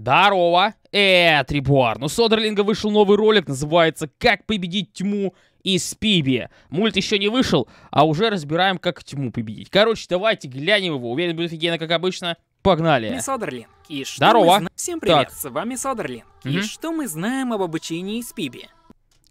Здорово! Э, Трибуар, ну Содерлинга вышел новый ролик, называется «Как победить тьму из Пиби». Мульт еще не вышел, а уже разбираем, как тьму победить. Короче, давайте глянем его, уверен, будет офигенно, как обычно. Погнали! Мисс Одерлинг, Здорово! Всем привет, так. с вами Содерлинг. Угу. И что мы знаем об обучении из Пиби?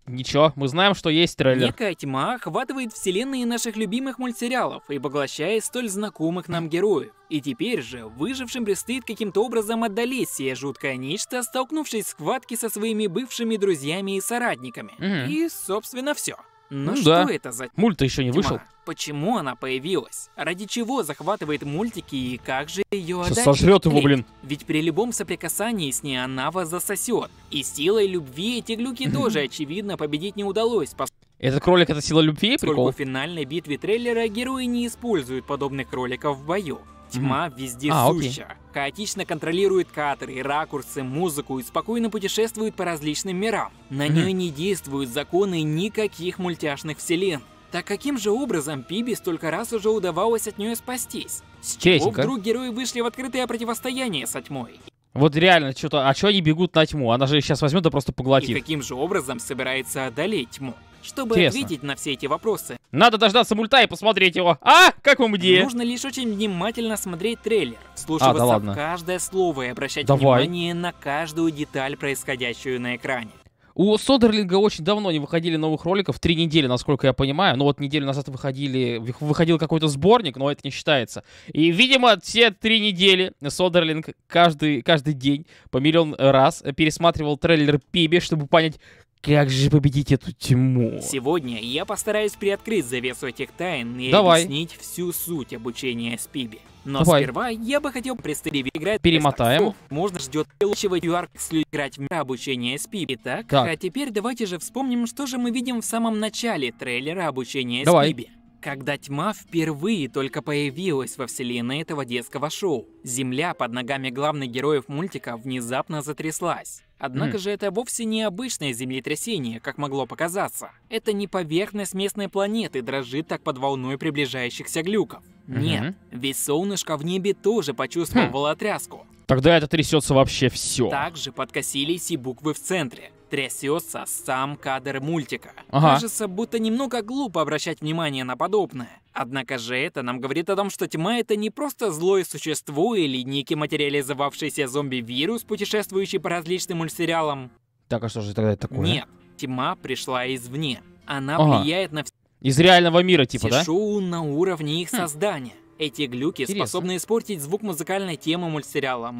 Ничего, мы знаем, что есть трейлер. Некая тьма охватывает вселенные наших любимых мультсериалов и поглощает столь знакомых нам героев. И теперь же выжившим предстоит каким-то образом отдалить сие жуткое нечто, столкнувшись в схватке со своими бывшими друзьями и соратниками. Угу. И, собственно, все. Но ну, что да. это за Мульт еще не тьма? вышел. Почему она появилась? Ради чего захватывает мультики и как же ее отдать? Сожрет его, блин. Ведь при любом соприкасании с ней она вас засосет. И силой любви эти глюки тоже, очевидно, победить не удалось, этот кролик это сила любви, Сколько прикол? в финальной битве трейлера герои не используют подобных кроликов в бою. Тьма mm-hmm. везде а, суща. Окей. Хаотично контролирует кадры, ракурсы, музыку и спокойно путешествует по различным мирам. На mm-hmm. нее не действуют законы никаких мультяшных вселен. Так каким же образом Пиби столько раз уже удавалось от нее спастись? С чего вдруг герои вышли в открытое противостояние со тьмой? Вот реально, что-то, а что они бегут на тьму? Она же сейчас возьмет и просто поглотит. И каким же образом собирается одолеть тьму? чтобы Интересно. ответить на все эти вопросы. Надо дождаться мульта и посмотреть его. А, как вам идея? Нужно лишь очень внимательно смотреть трейлер, слушаться а, да каждое слово и обращать Давай. внимание на каждую деталь, происходящую на экране. У Содерлинга очень давно не выходили новых роликов, три недели, насколько я понимаю. Ну вот неделю назад выходили, выходил какой-то сборник, но это не считается. И, видимо, все три недели Содерлинг каждый, каждый день по миллион раз пересматривал трейлер Пиби, чтобы понять, как же победить эту тьму? Сегодня я постараюсь приоткрыть завесу этих тайн и Давай. объяснить всю суть обучения Спиби. Но Давай. сперва я бы хотел представить играть Перемотаем. Можно ждет лучшего qr играть в обучение Спиби, так? так? А теперь давайте же вспомним, что же мы видим в самом начале трейлера обучения Давай. Спиби. Когда тьма впервые только появилась во вселенной этого детского шоу, земля под ногами главных героев мультика внезапно затряслась. Однако mm. же это вовсе не обычное землетрясение, как могло показаться. Это не поверхность местной планеты дрожит так под волной приближающихся глюков. Mm -hmm. Нет, ведь солнышко в небе тоже почувствовало хм. тряску. Тогда это трясется вообще все. Также подкосились и буквы в центре. Трясется сам кадр мультика. Ага. Кажется, будто немного глупо обращать внимание на подобное. Однако же это нам говорит о том, что тьма — это не просто злое существо или некий материализовавшийся зомби-вирус, путешествующий по различным мультсериалам. Так, а что же тогда это такое? Нет, тьма пришла извне. Она ага. влияет на... все. Из реального мира, типа, все да? шоу на уровне их хм. создания. Эти глюки Интересно. способны испортить звук музыкальной темы мультсериала.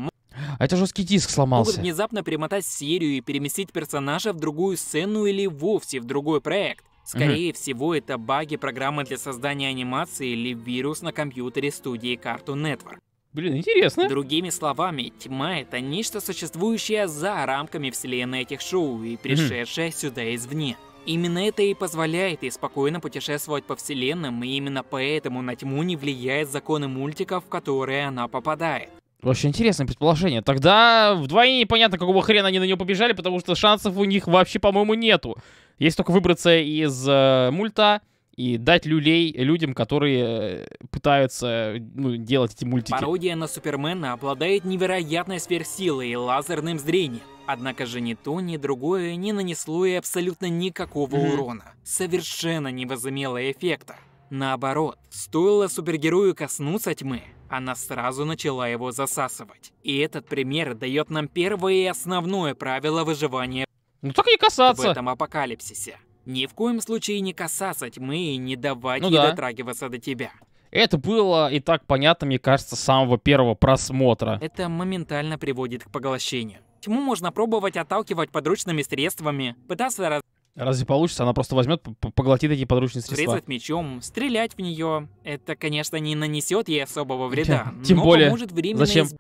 А это жесткий диск сломался. Могут внезапно перемотать серию и переместить персонажа в другую сцену или вовсе в другой проект. Скорее mm-hmm. всего, это баги программы для создания анимации или вирус на компьютере студии Cartoon Network. Блин, интересно. Другими словами, тьма — это нечто, существующее за рамками вселенной этих шоу и пришедшее mm-hmm. сюда извне. Именно это и позволяет ей спокойно путешествовать по вселенным, и именно поэтому на тьму не влияет законы мультиков, в которые она попадает. Очень интересное предположение. Тогда вдвойне непонятно, какого хрена они на него побежали, потому что шансов у них вообще, по-моему, нету. Есть только выбраться из э, мульта и дать люлей людям, которые э, пытаются ну, делать эти мультики. Пародия на Супермена обладает невероятной сверхсилой и лазерным зрением. Однако же ни то, ни другое не нанесло ей абсолютно никакого mm-hmm. урона. Совершенно не возымело эффекта. Наоборот, стоило супергерою коснуться тьмы, она сразу начала его засасывать. И этот пример дает нам первое и основное правило выживания ну так не касаться. В этом апокалипсисе. Ни в коем случае не касаться тьмы и не давать ну, ей да. дотрагиваться до тебя. Это было и так понятно, мне кажется, с самого первого просмотра. Это моментально приводит к поглощению. Тьму можно пробовать отталкивать подручными средствами, пытаться раз... Разве получится? Она просто возьмет, поглотит эти подручные средства. Врезать мечом, стрелять в нее. Это, конечно, не нанесет ей особого вреда. тем но более. Поможет временно Зачем? Из...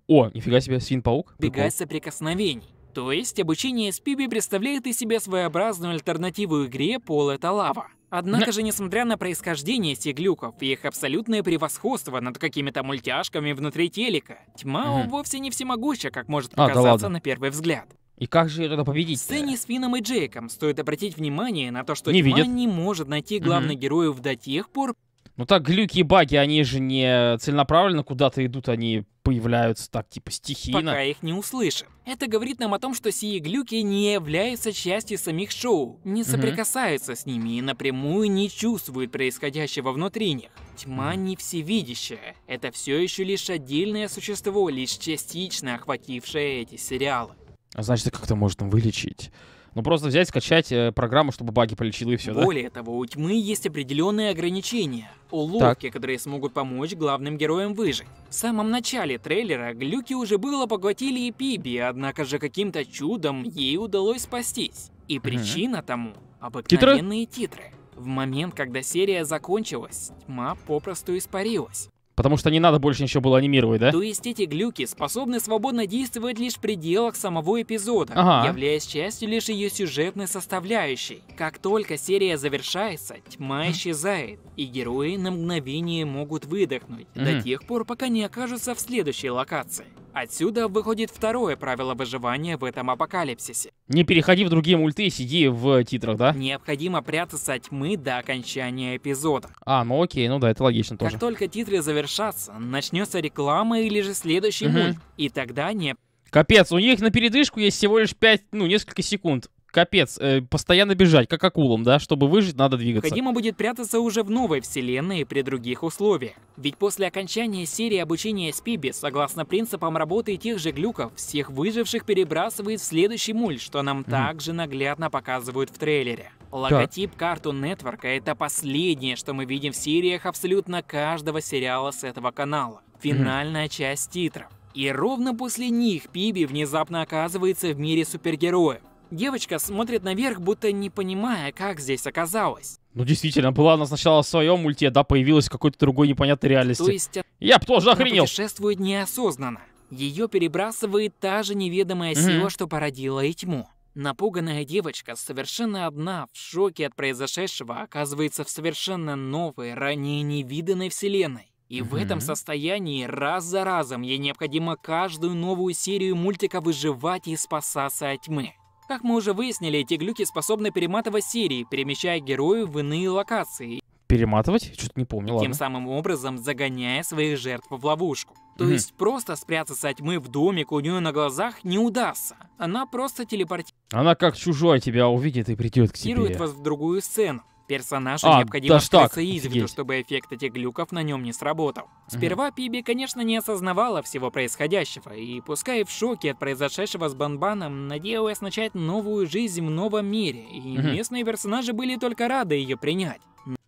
О, нифига себе, свин-паук. Бегать соприкосновений. То есть обучение SPB представляет из себя своеобразную альтернативу игре «Пол — это лава». Однако же, несмотря на происхождение Сиглюков и их абсолютное превосходство над какими-то мультяшками внутри телека, тьма угу. вовсе не всемогуща, как может показаться а, да на первый взгляд. И как же ее тогда победить? В сцене с Финном и Джейком стоит обратить внимание на то, что не видит. не может найти главных угу. героев до тех пор, ну так глюки и баги, они же не целенаправленно куда-то идут, они появляются так типа стихийно. Пока их не услышим. Это говорит нам о том, что сии глюки не являются частью самих шоу, не соприкасаются угу. с ними и напрямую не чувствуют происходящего внутри них. Тьма не всевидящая. Это все еще лишь отдельное существо, лишь частично охватившее эти сериалы. А значит, как-то можно вылечить. Ну просто взять, скачать э, программу, чтобы баги полечила и все, Более да? Более того, у тьмы есть определенные ограничения. Уловки, так. которые смогут помочь главным героям выжить. В самом начале трейлера глюки уже было поглотили и Пиби, однако же каким-то чудом ей удалось спастись. И причина угу. тому — обыкновенные титры? титры. В момент, когда серия закончилась, тьма попросту испарилась. Потому что не надо больше ничего было анимировать, да? То есть эти глюки способны свободно действовать лишь в пределах самого эпизода, ага. являясь частью лишь ее сюжетной составляющей. Как только серия завершается, тьма исчезает, и герои на мгновение могут выдохнуть, до тех пор, пока не окажутся в следующей локации. Отсюда выходит второе правило выживания в этом апокалипсисе. Не переходи в другие мульты и сиди в титрах, да? Необходимо прятаться от тьмы до окончания эпизода. А, ну окей, ну да, это логично тоже. Как только титры завершатся, начнется реклама или же следующий угу. мульт. И тогда не... Капец, у них на передышку есть всего лишь 5, ну, несколько секунд капец, э, постоянно бежать, как акулам, да, чтобы выжить, надо двигаться. Ходима будет прятаться уже в новой вселенной при других условиях. Ведь после окончания серии обучения Спиби, согласно принципам работы тех же глюков, всех выживших перебрасывает в следующий мульт, что нам mm. также наглядно показывают в трейлере. Логотип так. Cartoon Network это последнее, что мы видим в сериях абсолютно каждого сериала с этого канала. Финальная mm. часть титров. И ровно после них Пиби внезапно оказывается в мире супергероев. Девочка смотрит наверх, будто не понимая, как здесь оказалась. Ну действительно, была она сначала в своем ульте, да, появилась в какой-то другой непонятной реальности. То есть... Э, Я бы тоже охренел. Она путешествует неосознанно. Ее перебрасывает та же неведомая угу. сила, что породила и тьму. Напуганная девочка совершенно одна, в шоке от произошедшего, оказывается в совершенно новой, ранее невиданной вселенной. И угу. в этом состоянии раз за разом ей необходимо каждую новую серию мультика выживать и спасаться от тьмы. Как мы уже выяснили, эти глюки способны перематывать серии, перемещая героев в иные локации. Перематывать? Что-то не помню, ладно. самым образом загоняя своих жертв в ловушку. То угу. есть просто спрятаться от тьмы в домик у нее на глазах не удастся. Она просто телепортирует. Она как чужой тебя увидит и придет к тебе. вас в другую сцену. Персонажу а, необходимо вкрыться извиду, чтобы эффект этих глюков на нем не сработал. Сперва угу. Пиби, конечно, не осознавала всего происходящего, и пускай в шоке от произошедшего с Банбаном, надеялась начать новую жизнь в новом мире, и угу. местные персонажи были только рады ее принять.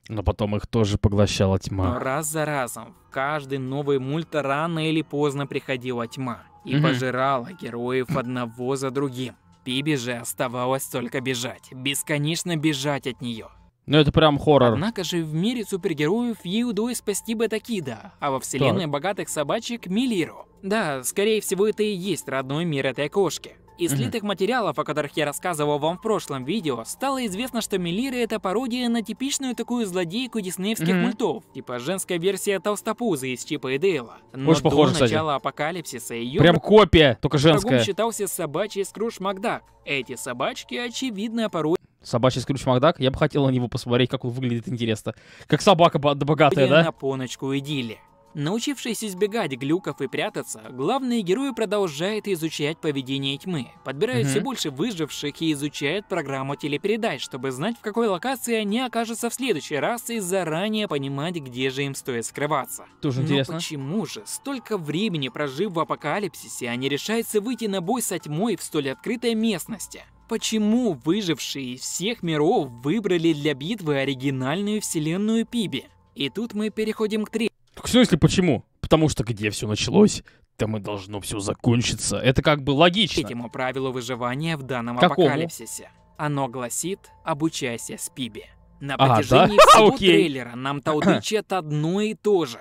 Но потом их тоже поглощала тьма. Но раз за разом в каждый новый мульт рано или поздно приходила тьма и угу. пожирала героев одного за другим. Пиби же оставалось только бежать, бесконечно бежать от нее. Ну это прям хоррор. Однако же в мире супергероев ей удалось спасти Бетакида, а во вселенной так. богатых собачек Милиру. Да, скорее всего это и есть родной мир этой кошки. Из слитых материалов, о которых я рассказывал вам в прошлом видео, стало известно, что Мелира — это пародия на типичную такую злодейку диснеевских mm-hmm. мультов, типа женская версия Толстопузы из Чипа и Дейла. Но Очень до похоже, начала кстати. апокалипсиса ее... Прям копия, только женская. считался собачий скруш Макдак. Эти собачки — очевидная пародия Собачий скрюч Макдак. Я бы хотел на него посмотреть, как он выглядит интересно. Как собака богатая, да? На поночку идили. Научившись избегать глюков и прятаться, главные герои продолжают изучать поведение тьмы, подбирают угу. все больше выживших и изучают программу телепередач, чтобы знать, в какой локации они окажутся в следующий раз и заранее понимать, где же им стоит скрываться. Тоже Но интересно. почему же, столько времени прожив в апокалипсисе, они а решаются выйти на бой со тьмой в столь открытой местности? Почему выжившие из всех миров выбрали для битвы оригинальную вселенную Пиби? И тут мы переходим к третьему. Так все если почему? Потому что где все началось, там и должно все закончиться. Это как бы логично. Третьему правилу выживания в данном Какому? апокалипсисе. Оно гласит «обучайся с Пиби». На а, протяжении да? всего okay. трейлера нам толдычат одно и то же.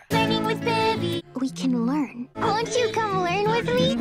We can learn. Won't you come learn with me?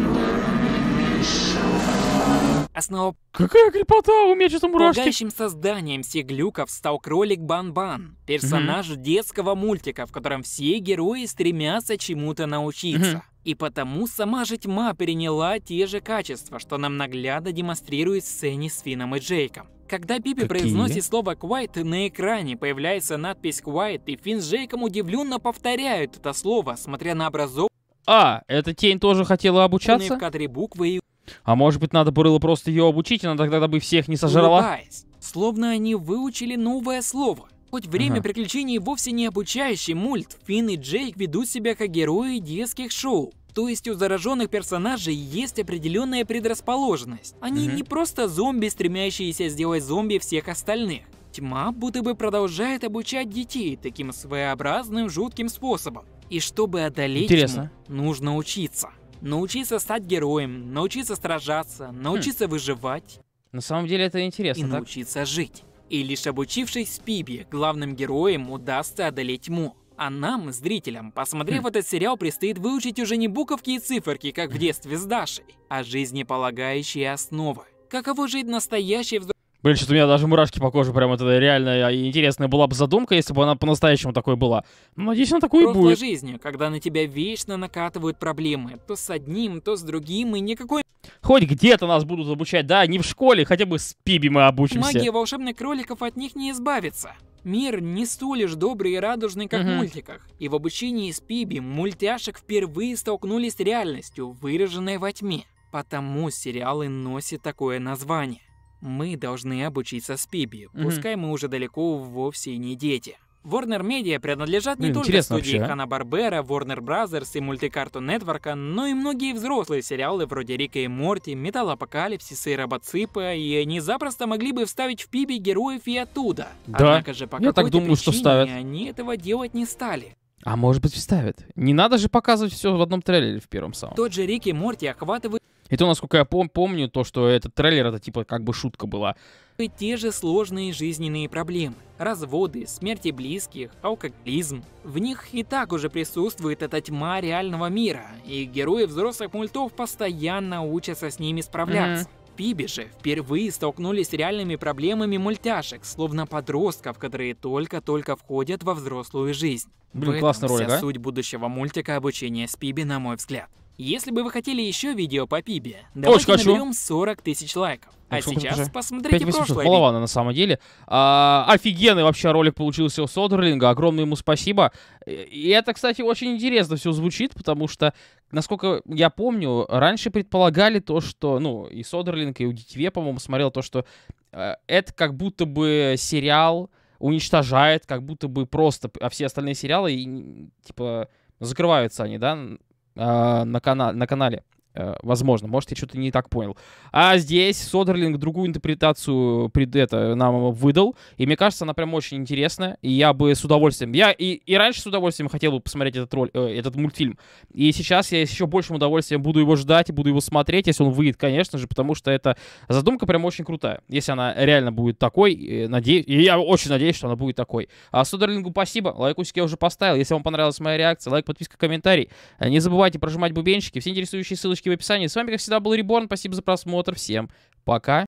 Основ... Какая крепота, у меня что Пугающим созданием всех глюков стал кролик Бан-Бан, персонаж mm детского мультика, в котором все герои стремятся чему-то научиться. mm И потому сама же тьма переняла те же качества, что нам наглядно демонстрирует в сцене с Фином и Джейком. Когда Биби Какие? произносит слово «квайт» на экране, появляется надпись «квайт», и Финн с Джейком удивленно повторяют это слово, смотря на образов... А, эта тень тоже хотела обучаться? ...в кадре буквы и а может быть, надо было просто ее обучить, она тогда бы всех не сожрала? Улыбаясь, словно они выучили новое слово. Хоть время ага. приключений вовсе не обучающий мульт, Финн и Джейк ведут себя как герои детских шоу. То есть у зараженных персонажей есть определенная предрасположенность. Они угу. не просто зомби, стремящиеся сделать зомби всех остальных. Тьма будто бы продолжает обучать детей таким своеобразным жутким способом. И чтобы одолеть Интересно. тьму, нужно учиться научиться стать героем, научиться сражаться, научиться хм. выживать. На самом деле это интересно, И так? научиться жить. И лишь обучившись Пиби, главным героем удастся одолеть тьму. А нам, зрителям, посмотрев хм. этот сериал, предстоит выучить уже не буковки и циферки, как в хм. детстве с Дашей, а жизнеполагающие основы. Каково жить настоящей взрослой Блин, что-то у меня даже мурашки по коже, прям это реально а, интересная была бы задумка, если бы она по-настоящему такой была. Но ну, надеюсь, она такой Просто и будет. жизни, когда на тебя вечно накатывают проблемы, то с одним, то с другим, и никакой... Хоть где-то нас будут обучать, да, не в школе, хотя бы с Пиби мы обучимся. Магия волшебных кроликов от них не избавится. Мир не столь лишь добрый и радужный, как угу. в мультиках. И в обучении с Пиби мультяшек впервые столкнулись с реальностью, выраженной во тьме. Потому сериалы носят такое название. Мы должны обучиться с Пиби, угу. пускай мы уже далеко вовсе не дети. Warner Media принадлежат не ну, только студии Хана Барбера, barbera Warner Brothers и Multicartoon Нетворка, но и многие взрослые сериалы вроде Рика и Морти, Металл Апокалипсиса и Робоципа, и они запросто могли бы вставить в Пиби героев и оттуда. Да, Однако же по я так думаю, причине что вставят. они этого делать не стали. А может быть вставят? Не надо же показывать все в одном трейлере в первом самом. Тот же Рик и Морти охватывает и то, насколько я пом помню, то, что этот трейлер, это типа как бы шутка была. И те же сложные жизненные проблемы. Разводы, смерти близких, алкоголизм. В них и так уже присутствует эта тьма реального мира, и герои взрослых мультов постоянно учатся с ними справляться. Mm -hmm. Пиби же впервые столкнулись с реальными проблемами мультяшек, словно подростков, которые только-только входят во взрослую жизнь. Блин, классный ролик, вся а? суть будущего мультика обучения с Пиби, на мой взгляд. Если бы вы хотели еще видео по Пибе, давайте Очень наберем хочу. 40 тысяч лайков. Ну, а Сколько сейчас уже? посмотрите прошлое. Балавана, ну, на самом деле. А, офигенный вообще ролик получился у Содерлинга. Огромное ему спасибо. И это, кстати, очень интересно все звучит, потому что, насколько я помню, раньше предполагали то, что... Ну, и Содерлинг, и у Дитве, по-моему, смотрел то, что э, это как будто бы сериал уничтожает, как будто бы просто а все остальные сериалы, и, типа, закрываются они, да, а, на, кана- на канале. Э, возможно, может, я что-то не так понял. А здесь Содерлинг другую интерпретацию пред это нам выдал, и мне кажется, она прям очень интересная, и я бы с удовольствием, я и, и раньше с удовольствием хотел бы посмотреть этот, роль, э, этот мультфильм, и сейчас я с еще большим удовольствием буду его ждать и буду его смотреть, если он выйдет, конечно же, потому что эта задумка прям очень крутая, если она реально будет такой, надеюсь, и я очень надеюсь, что она будет такой. А Содерлингу спасибо, лайкусик я уже поставил, если вам понравилась моя реакция, лайк, подписка, комментарий, э, не забывайте прожимать бубенчики, все интересующие ссылочки ссылочки в описании. С вами, как всегда, был Реборн. Спасибо за просмотр. Всем пока.